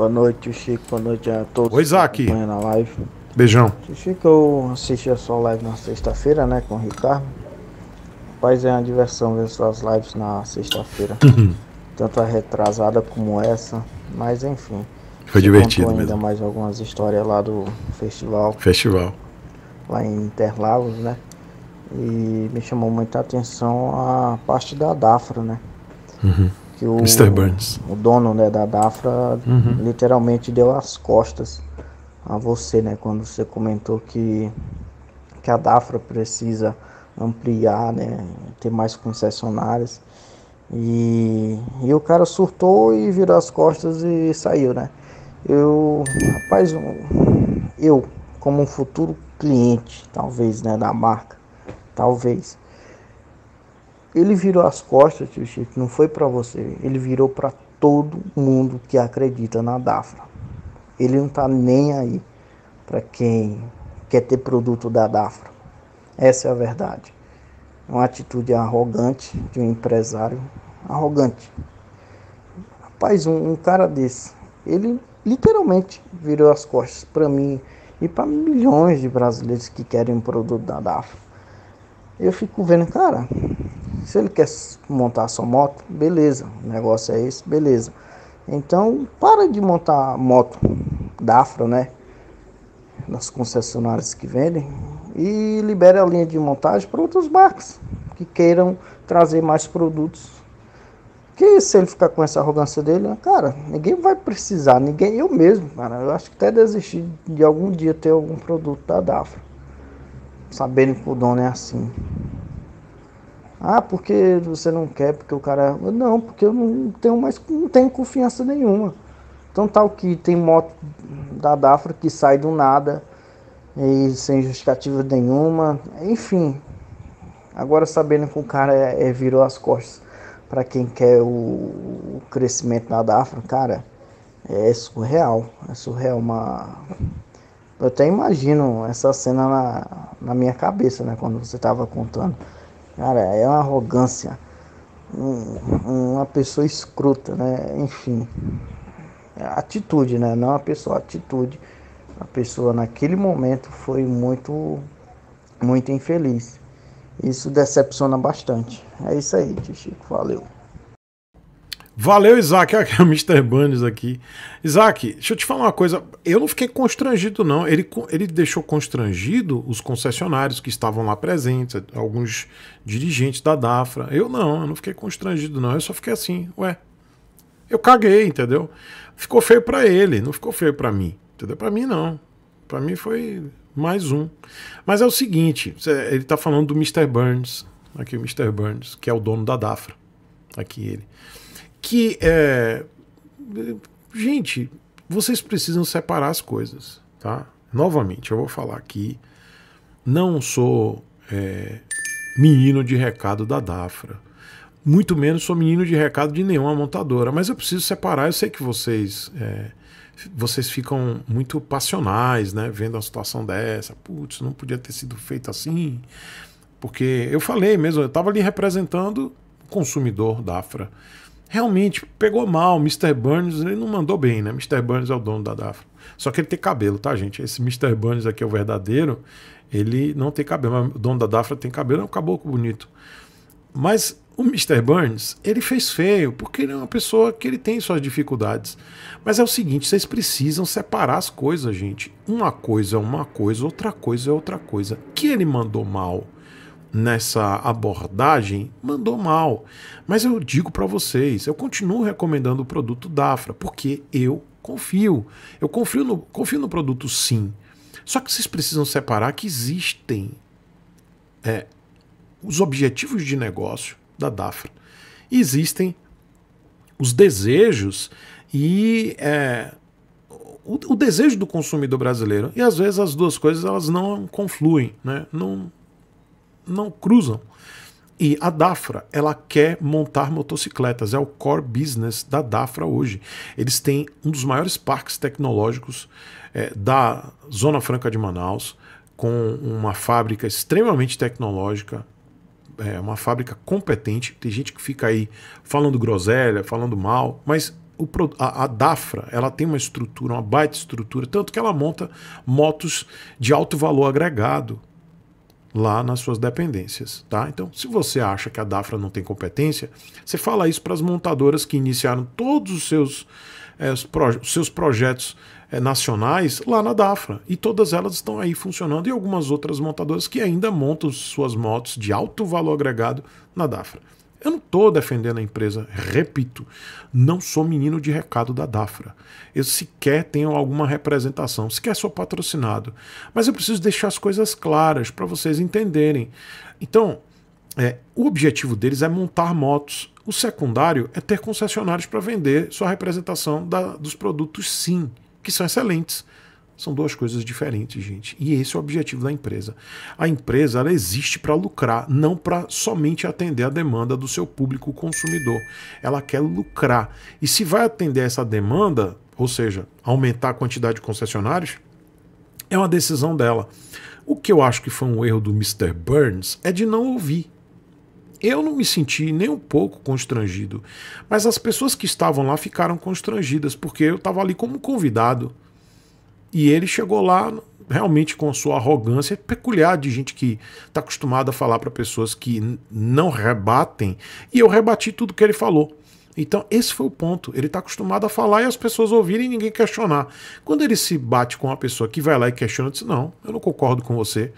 Boa noite, Chico. Boa noite a todos Oi, Isaac. na live. Beijão. Chico, eu assisti a sua live na sexta-feira, né, com o Ricardo. Rapaz, é uma diversão ver suas lives na sexta-feira. Tanto a retrasada como essa, mas enfim. Foi divertido ainda mesmo. ainda mais algumas histórias lá do festival. Festival. Lá em Interlagos, né? E me chamou muita atenção a parte da Dafra, né? Uhum que o, Mr. Burns. o dono né, da Dafra uhum. literalmente deu as costas a você, né? Quando você comentou que, que a Dafra precisa ampliar, né? Ter mais concessionárias. E, e o cara surtou e virou as costas e saiu, né? Eu, rapaz, eu, como um futuro cliente, talvez, né, da marca, talvez, ele virou as costas, tio Chico, não foi para você, ele virou para todo mundo que acredita na Dafra. Ele não tá nem aí para quem quer ter produto da Dafra. Essa é a verdade. Uma atitude arrogante de um empresário arrogante. Rapaz, um, um cara desse, ele literalmente virou as costas para mim e para milhões de brasileiros que querem um produto da Dafra. Eu fico vendo, cara, se ele quer montar a sua moto, beleza. O negócio é esse, beleza. Então, para de montar moto da né? Nas concessionárias que vendem. E libere a linha de montagem para outros marcas que queiram trazer mais produtos que se ele ficar com essa arrogância dele, né, cara, ninguém vai precisar, ninguém, eu mesmo, cara, eu acho que até desistir de algum dia ter algum produto da Dafra, sabendo que o dono é assim. Ah, porque você não quer, porque o cara. Não, porque eu não tenho mais. Não tenho confiança nenhuma. Então tal que tem moto da Dafra que sai do nada e sem justificativa nenhuma. Enfim. Agora sabendo que o cara é, é virou as costas para quem quer o, o, crescimento na Dafra, cara, é surreal. É surreal uma. Eu até imagino essa cena na, na minha cabeça, né? Quando você tava contando. Cara, é uma arrogância. Um, uma pessoa escrota, né? Enfim. É atitude, né? Não é a pessoa, atitude. A pessoa naquele momento foi muito, muito infeliz. Isso decepciona bastante. É isso aí, tio Chico. Valeu. Valeu, Isaac. Aqui é o Mr. Burns aqui. Isaac, deixa eu te falar uma coisa. Eu não fiquei constrangido, não. Ele, ele deixou constrangido os concessionários que estavam lá presentes, alguns dirigentes da DAFRA. Eu não, eu não fiquei constrangido, não. Eu só fiquei assim, ué. Eu caguei, entendeu? Ficou feio para ele, não ficou feio para mim. Entendeu? Para mim, não. Para mim foi mais um. Mas é o seguinte, ele tá falando do Mr. Burns. Aqui o Mr. Burns, que é o dono da DAFRA. Aqui ele que é, gente, vocês precisam separar as coisas, tá? Novamente, eu vou falar aqui, não sou é, menino de recado da Dafra, muito menos sou menino de recado de nenhuma montadora, mas eu preciso separar. Eu sei que vocês é, vocês ficam muito passionais, né? Vendo uma situação dessa, putz, não podia ter sido feito assim, porque eu falei mesmo, eu estava ali representando o consumidor Dafra. Da realmente pegou mal. Mr. Burns, ele não mandou bem, né? Mr. Burns é o dono da Dafra. Só que ele tem cabelo, tá, gente? Esse Mr. Burns aqui é o verdadeiro. Ele não tem cabelo, mas o dono da Dafra tem cabelo, é um caboclo bonito. Mas o Mr. Burns, ele fez feio, porque ele é uma pessoa que ele tem suas dificuldades. Mas é o seguinte, vocês precisam separar as coisas, gente. Uma coisa é uma coisa, outra coisa é outra coisa. Que ele mandou mal nessa abordagem mandou mal. Mas eu digo para vocês, eu continuo recomendando o produto Dafra, porque eu confio. Eu confio no, confio no produto sim. Só que vocês precisam separar que existem é, os objetivos de negócio da Dafra. E existem os desejos e é, o, o, desejo do consumidor brasileiro. E às vezes as duas coisas elas não confluem, né? não, não cruzam. E a Dafra, ela quer montar motocicletas, é o core business da Dafra hoje. Eles têm um dos maiores parques tecnológicos é, da Zona Franca de Manaus, com uma fábrica extremamente tecnológica, é, uma fábrica competente. Tem gente que fica aí falando groselha, falando mal, mas o, a, a, Dafra ela tem uma estrutura, uma baita estrutura, tanto que ela monta motos de alto valor agregado lá nas suas dependências, tá? Então, se você acha que a Dafra não tem competência, você fala isso para as montadoras que iniciaram todos os seus, é, os proje seus projetos é, nacionais lá na Dafra. E todas elas estão aí funcionando e algumas outras montadoras que ainda montam suas motos de alto valor agregado na Dafra. Eu não estou defendendo a empresa, repito, não sou menino de recado da Dafra. Eu sequer tenho alguma representação, sequer sou patrocinado. Mas eu preciso deixar as coisas claras para vocês entenderem. Então, é, o objetivo deles é montar motos. O secundário é ter concessionários para vender sua representação da, dos produtos, sim, que são excelentes. São duas coisas diferentes, gente. E esse é o objetivo da empresa. A empresa ela existe para lucrar, não para somente atender a demanda do seu público consumidor. Ela quer lucrar. E se vai atender essa demanda, ou seja, aumentar a quantidade de concessionários, é uma decisão dela. O que eu acho que foi um erro do Mr. Burns é de não ouvir. Eu não me senti nem um pouco constrangido, mas as pessoas que estavam lá ficaram constrangidas porque eu estava ali como convidado. E ele chegou lá realmente com sua arrogância peculiar de gente que está acostumada a falar para pessoas que não rebatem. E eu rebati tudo que ele falou. Então, esse foi o ponto. Ele está acostumado a falar e as pessoas ouvirem e ninguém questionar. Quando ele se bate com uma pessoa que vai lá e questiona, diz: Não, eu não concordo com você.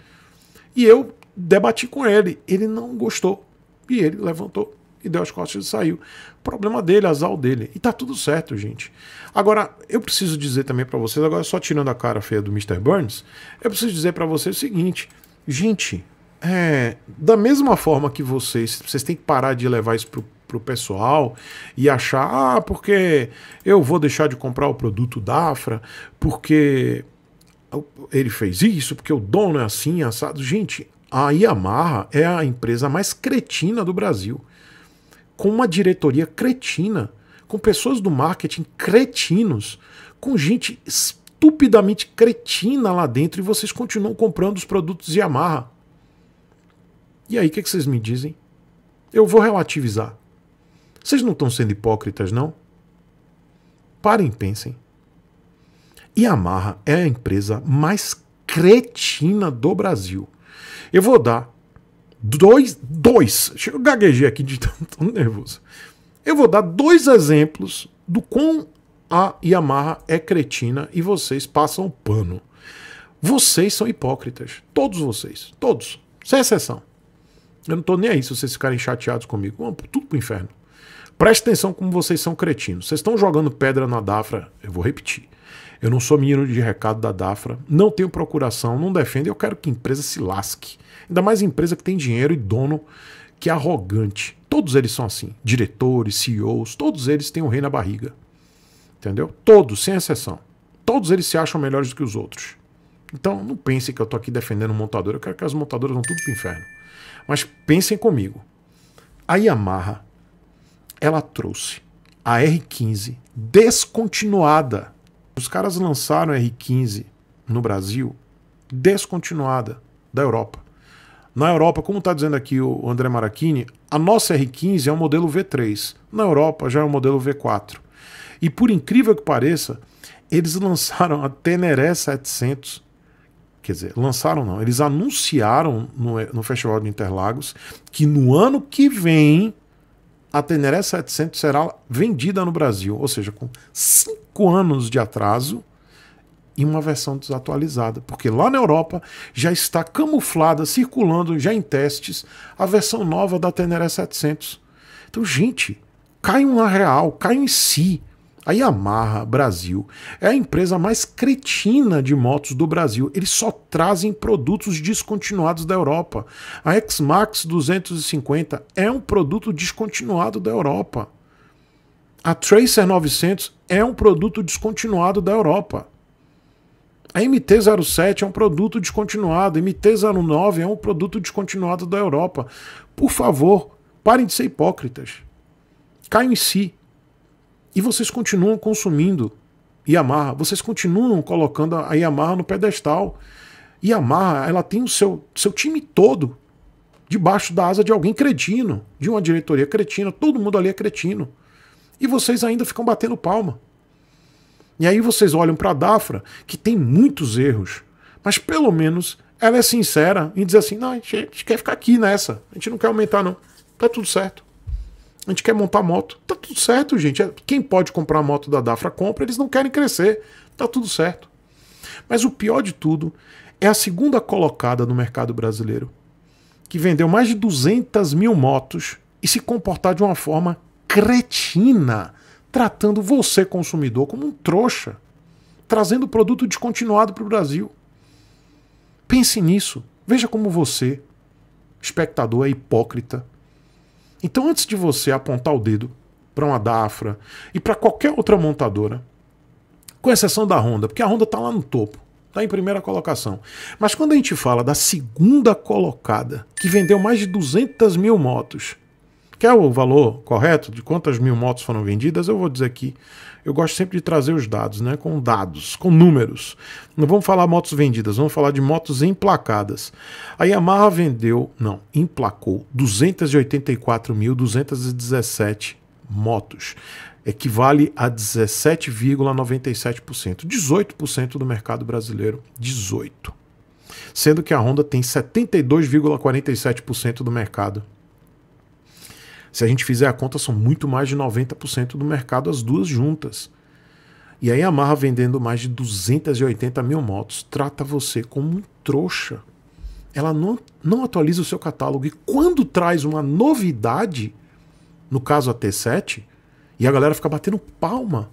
E eu debati com ele. Ele não gostou. E ele levantou e deu as costas e saiu. Problema dele, azar dele. E tá tudo certo, gente. Agora, eu preciso dizer também para vocês, agora só tirando a cara feia do Mr. Burns, eu preciso dizer para vocês o seguinte, gente, é, da mesma forma que vocês, vocês têm que parar de levar isso pro pro pessoal e achar, ah, porque eu vou deixar de comprar o produto da Afra, porque ele fez isso, porque o dono é assim, assado. Gente, a Yamaha é a empresa mais cretina do Brasil com uma diretoria cretina, com pessoas do marketing cretinos, com gente estupidamente cretina lá dentro e vocês continuam comprando os produtos Yamaha. E aí, o que, é que vocês me dizem? Eu vou relativizar. Vocês não estão sendo hipócritas, não? Parem e pensem. Yamaha é a empresa mais cretina do Brasil. Eu vou dar dois, dois. Chega eu gaguejei aqui de tão, nervoso. Eu vou dar dois exemplos do quão a Yamaha é cretina e vocês passam o pano. Vocês são hipócritas. Todos vocês. Todos. Sem exceção. Eu não tô nem aí se vocês ficarem chateados comigo. Tudo pro inferno. Preste atenção como vocês são cretinos. Vocês estão jogando pedra na Dafra. Eu vou repetir. Eu não sou menino de recado da Dafra. Não tenho procuração. Não defendo. Eu quero que a empresa se lasque. Ainda mais empresa que tem dinheiro e dono que é arrogante. Todos eles são assim. Diretores, CEOs, todos eles têm o um rei na barriga. Entendeu? Todos, sem exceção. Todos eles se acham melhores do que os outros. Então, não pense que eu estou aqui defendendo montador Eu quero que as montadoras vão tudo para o inferno. Mas pensem comigo. A Yamaha, ela trouxe a R15 descontinuada. Os caras lançaram a R15 no Brasil descontinuada da Europa. Na Europa, como está dizendo aqui o André Marachini, a nossa R15 é um modelo V3. Na Europa já é um modelo V4. E por incrível que pareça, eles lançaram a Teneré 700. Quer dizer, lançaram não, eles anunciaram no, no Festival de Interlagos que no ano que vem a Teneré 700 será vendida no Brasil. Ou seja, com cinco anos de atraso, e uma versão desatualizada, porque lá na Europa já está camuflada, circulando, já em testes, a versão nova da Tenere 700. Então, gente, cai uma real, cai em si. A Yamaha Brasil é a empresa mais cretina de motos do Brasil. Eles só trazem produtos descontinuados da Europa. A X-Max 250 é um produto descontinuado da Europa. A Tracer 900 é um produto descontinuado da Europa. A MT-07 é um produto descontinuado, a MT-09 é um produto descontinuado da Europa. Por favor, parem de ser hipócritas. Caiam em si. E vocês continuam consumindo Yamaha, vocês continuam colocando a Yamaha no pedestal. Yamaha, ela tem o seu, seu time todo debaixo da asa de alguém cretino, de uma diretoria cretina, todo mundo ali é cretino. E vocês ainda ficam batendo palma. E aí vocês olham para a Dafra, que tem muitos erros, mas pelo menos ela é sincera e diz assim: não, a gente, quer ficar aqui nessa, a gente não quer aumentar, não. Tá tudo certo. A gente quer montar moto. Tá tudo certo, gente. É, quem pode comprar a moto da Dafra compra, eles não querem crescer. Tá tudo certo. Mas o pior de tudo é a segunda colocada no mercado brasileiro, que vendeu mais de 200 mil motos e se comportar de uma forma cretina tratando você, consumidor, como um trouxa, trazendo produto descontinuado para o Brasil. Pense nisso. Veja como você, espectador, é hipócrita. Então, antes de você apontar o dedo para uma Dafra e para qualquer outra montadora, com exceção da Honda, porque a Honda está lá no topo, está em primeira colocação. Mas quando a gente fala da segunda colocada, que vendeu mais de 200 mil motos, Quer o valor correto de quantas mil motos foram vendidas? Eu vou dizer aqui. Eu gosto sempre de trazer os dados, né? Com dados, com números. Não vamos falar motos vendidas, vamos falar de motos emplacadas. A Yamaha vendeu, não, emplacou 284.217 motos. Equivale a 17,97%. 18% do mercado brasileiro. 18%. Sendo que a Honda tem 72,47% do mercado se a gente fizer a conta, são muito mais de 90% do mercado as duas juntas. E a Yamaha vendendo mais de 280 mil motos trata você como um trouxa. Ela não, não atualiza o seu catálogo. E quando traz uma novidade, no caso a T7, e a galera fica batendo palma.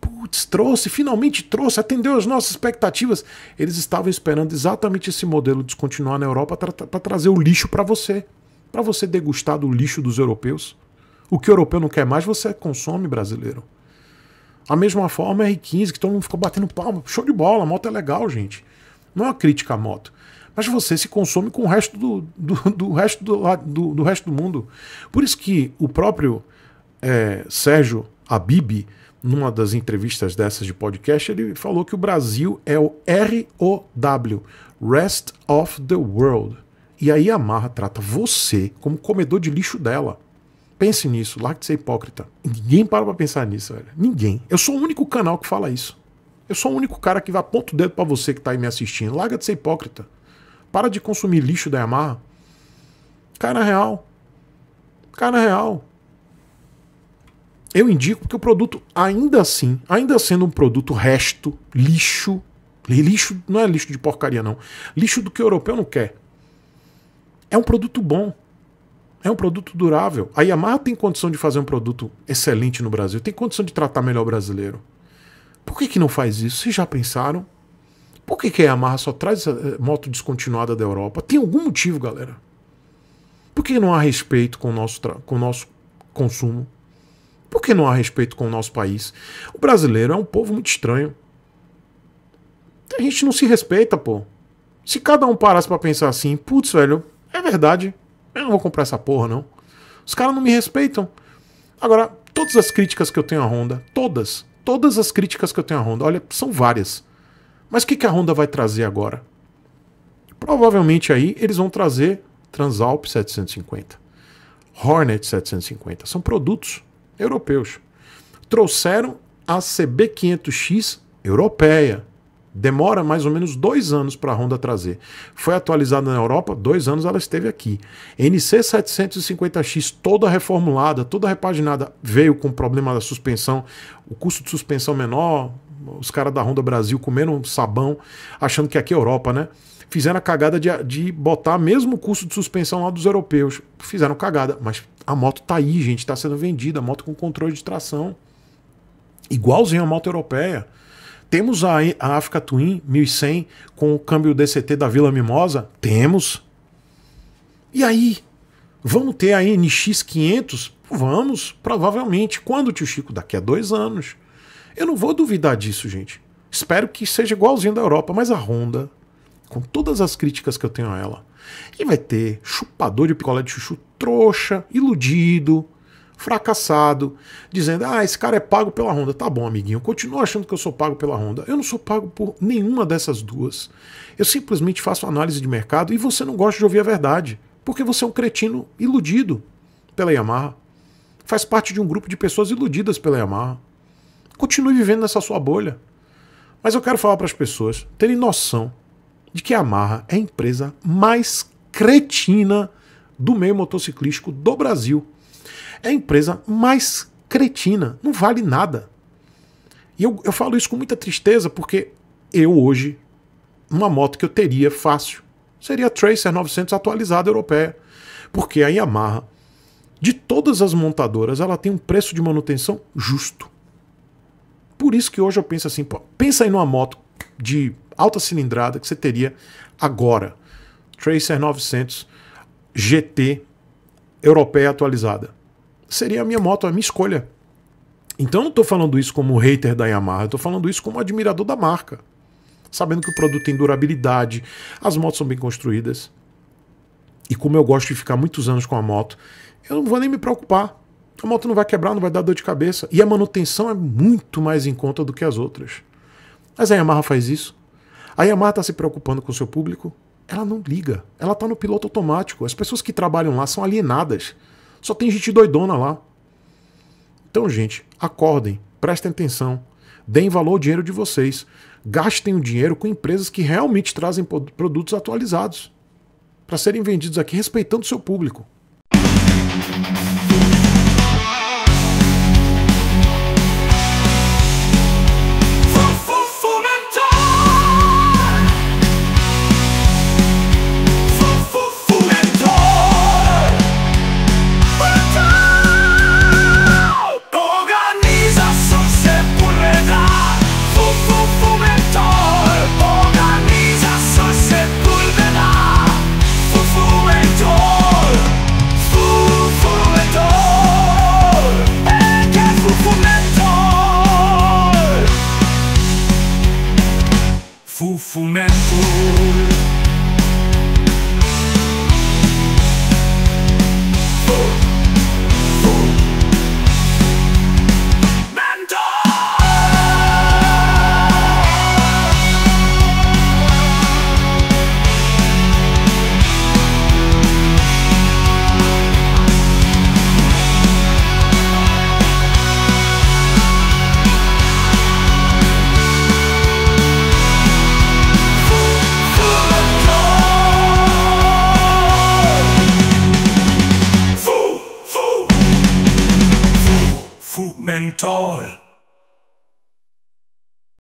Putz, trouxe, finalmente trouxe, atendeu as nossas expectativas. Eles estavam esperando exatamente esse modelo descontinuar na Europa para trazer o lixo para você para você degustar do lixo dos europeus. O que o europeu não quer mais, você consome brasileiro. A mesma forma R15, que todo mundo ficou batendo palma. Show de bola, a moto é legal, gente. Não é uma crítica à moto. Mas você se consome com o resto do, do, do resto, do, do, do, resto do mundo. Por isso que o próprio é, Sérgio Abibi numa das entrevistas dessas de podcast, ele falou que o Brasil é o ROW, Rest of the World. E aí a Marra trata você como comedor de lixo dela. Pense nisso, largue de ser hipócrita. Ninguém para pra pensar nisso, velho. Ninguém. Eu sou o único canal que fala isso. Eu sou o único cara que vai aponta o dedo para você que tá aí me assistindo. Larga de ser hipócrita. Para de consumir lixo da Yamaha. Cai na real. Cai na real. Eu indico porque o produto, ainda assim, ainda sendo um produto resto, lixo, lixo não é lixo de porcaria, não. Lixo do que o europeu não quer é um produto bom. É um produto durável. A Yamaha tem condição de fazer um produto excelente no Brasil, tem condição de tratar melhor o brasileiro. Por que, que não faz isso? Vocês já pensaram? Por que, que a Yamaha só traz eh, moto descontinuada da Europa? Tem algum motivo, galera? Por que não há respeito com o nosso, com o nosso consumo? Por que não há respeito com o nosso país? O brasileiro é um povo muito estranho. A gente não se respeita, pô. Se cada um parasse para pensar assim, putz, velho, é verdade. Eu não vou comprar essa porra, não. Os caras não me respeitam. Agora, todas as críticas que eu tenho à Honda, todas, todas as críticas que eu tenho à Honda, olha, são várias. Mas o que, que a Honda vai trazer agora? Provavelmente aí eles vão trazer Transalp 750, Hornet 750. São produtos europeus. Trouxeram a CB500X europeia. Demora mais ou menos dois anos para a Honda trazer. Foi atualizada na Europa, dois anos ela esteve aqui. NC750X toda reformulada, toda repaginada, veio com problema da suspensão, o custo de suspensão menor, os caras da Honda Brasil comendo sabão, achando que aqui é Europa, né? Fizeram a cagada de, de botar mesmo o custo de suspensão lá dos europeus. Fizeram cagada, mas a moto tá aí, gente, está sendo vendida, a moto com controle de tração. Igualzinho a moto europeia. Temos a, África Africa Twin 1100 com o câmbio DCT da Vila Mimosa? Temos. E aí? Vamos ter a NX 500? Vamos, provavelmente. Quando, tio Chico? Daqui a dois anos. Eu não vou duvidar disso, gente. Espero que seja igualzinho da Europa, mas a Honda, com todas as críticas que eu tenho a ela, e vai ter chupador de picolé de chuchu trouxa, iludido, fracassado, dizendo: ah, esse cara é pago pela Honda. Tá bom, amiguinho, continua achando que eu sou pago pela Honda. Eu não sou pago por nenhuma dessas duas. Eu simplesmente faço análise de mercado e você não gosta de ouvir a verdade, porque você é um cretino iludido pela Yamaha. Faz parte de um grupo de pessoas iludidas pela Yamaha. Continue vivendo nessa sua bolha. Mas eu quero falar para as pessoas terem noção de que a Yamaha é a empresa mais cretina do meio motociclístico do Brasil é a empresa mais cretina, não vale nada. E eu, eu falo isso com muita tristeza, porque eu hoje, uma moto que eu teria fácil, seria a Tracer 900 atualizada europeia. Porque a Yamaha, de todas as montadoras, ela tem um preço de manutenção justo. Por isso que hoje eu penso assim, pô, pensa aí numa moto de alta cilindrada que você teria agora. Tracer 900 GT europeia atualizada seria a minha moto, a minha escolha. Então eu não estou falando isso como hater da Yamaha, eu estou falando isso como admirador da marca. Sabendo que o produto tem durabilidade, as motos são bem construídas. E como eu gosto de ficar muitos anos com a moto, eu não vou nem me preocupar. A moto não vai quebrar, não vai dar dor de cabeça. E a manutenção é muito mais em conta do que as outras. Mas a Yamaha faz isso. A Yamaha está se preocupando com o seu público. Ela não liga. Ela está no piloto automático. As pessoas que trabalham lá são alienadas. Só tem gente doidona lá. Então, gente, acordem, prestem atenção, deem valor ao dinheiro de vocês. Gastem o dinheiro com empresas que realmente trazem produtos atualizados para serem vendidos aqui respeitando o seu público.